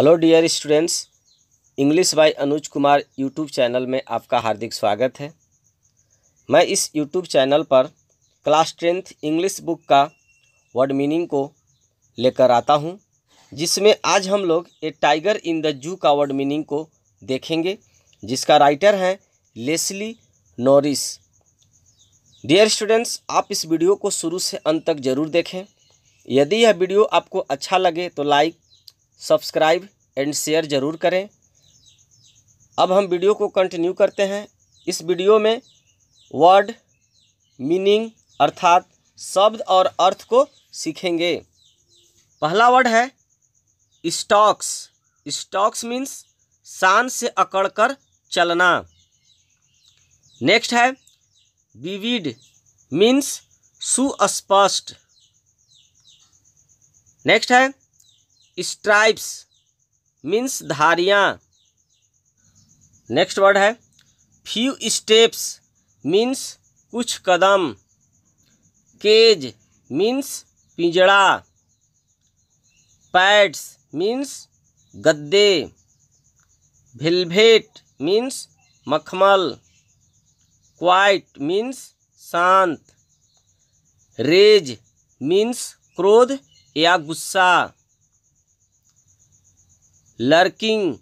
hello dear students English by Anuj Kumar YouTube channel में आपका हार्दिक स्वागत है मैं इस यूट्यूब चैनल पर क्लास टेंथ इंग्लिश बुक का वर्ड मीनिंग को लेकर आता हूं जिसमें आज हम लोग ए टाइगर इन द जू का वर्ड मीनिंग को देखेंगे जिसका राइटर है लेस्ली नॉरिस डियर स्टूडेंट्स आप इस वीडियो को शुरू से अंत तक ज़रूर देखें यदि यह वीडियो आपको अच्छा लगे तो लाइक सब्सक्राइब एंड शेयर ज़रूर करें अब हम वीडियो को कंटिन्यू करते हैं इस वीडियो में वर्ड मीनिंग अर्थात शब्द और अर्थ को सीखेंगे पहला वर्ड है स्टॉक्स स्टॉक्स मीन्स शान से अकड़कर चलना नेक्स्ट है विविड मीन्स सुस्पष्ट नेक्स्ट है स्ट्राइप्स मीन्स धारियाँ नेक्स्ट वर्ड है फ्यू स्टेप्स मीन्स कुछ कदम केज मीन्स पिंजड़ा पैड्स मीन्स गद्दे भिलभेट मीन्स मखमल क्वाइट मीन्स शांत रेज मीन्स क्रोध या गुस्सा लर्किंग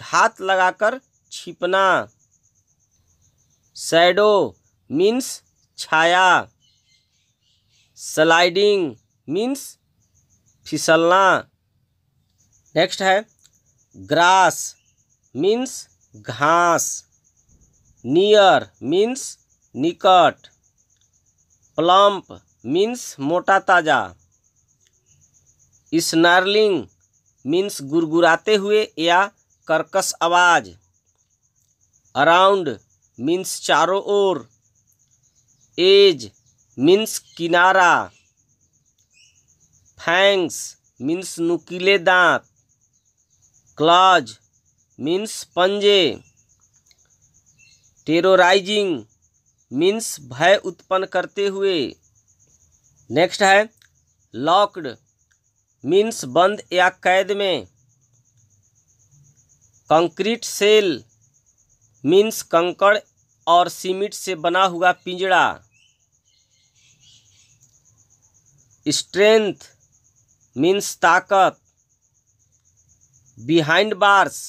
घात लगाकर छिपना शैडो मीन्स छाया स्लाइडिंग मीन्स फिसलना नेक्स्ट है ग्रास मीन्स घास नियर मीन्स निकट प्लम्प मीन्स मोटा ताज़ा स्नार्लिंग मीन्स गुरगुराते हुए या कर्कस आवाज़ अराउंड मीन्स चारों ओर एज मीन्स किनारा फैंग्स मीन्स नुकीले दांत क्लॉज मीन्स पंजे टेरोराइजिंग मीन्स भय उत्पन्न करते हुए नेक्स्ट है लॉक्ड मीन्स बंद या कैद में कंक्रीट सेल मीन्स कंकड़ और सीमेंट से बना हुआ पिंजड़ा स्ट्रेंथ मीन्स ताकत बिहाइंड बार्स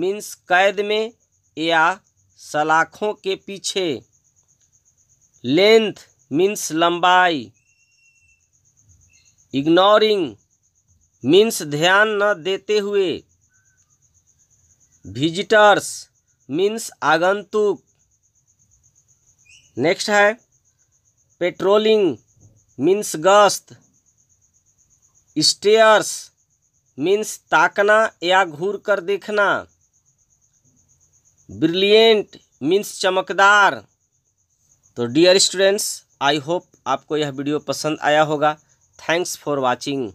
मीन्स कैद में या सलाखों के पीछे लेंथ मीन्स लंबाई इग्नोरिंग मीन्स ध्यान न देते हुए विजिटर्स मीन्स आगंतुक नेक्स्ट है पेट्रोलिंग मीन्स गश्त स्टेयर्स मीन्स ताकना या घूर कर देखना ब्रिलियंट मीन्स चमकदार तो डियर स्टूडेंट्स आई होप आपको यह वीडियो पसंद आया होगा थैंक्स फॉर वाचिंग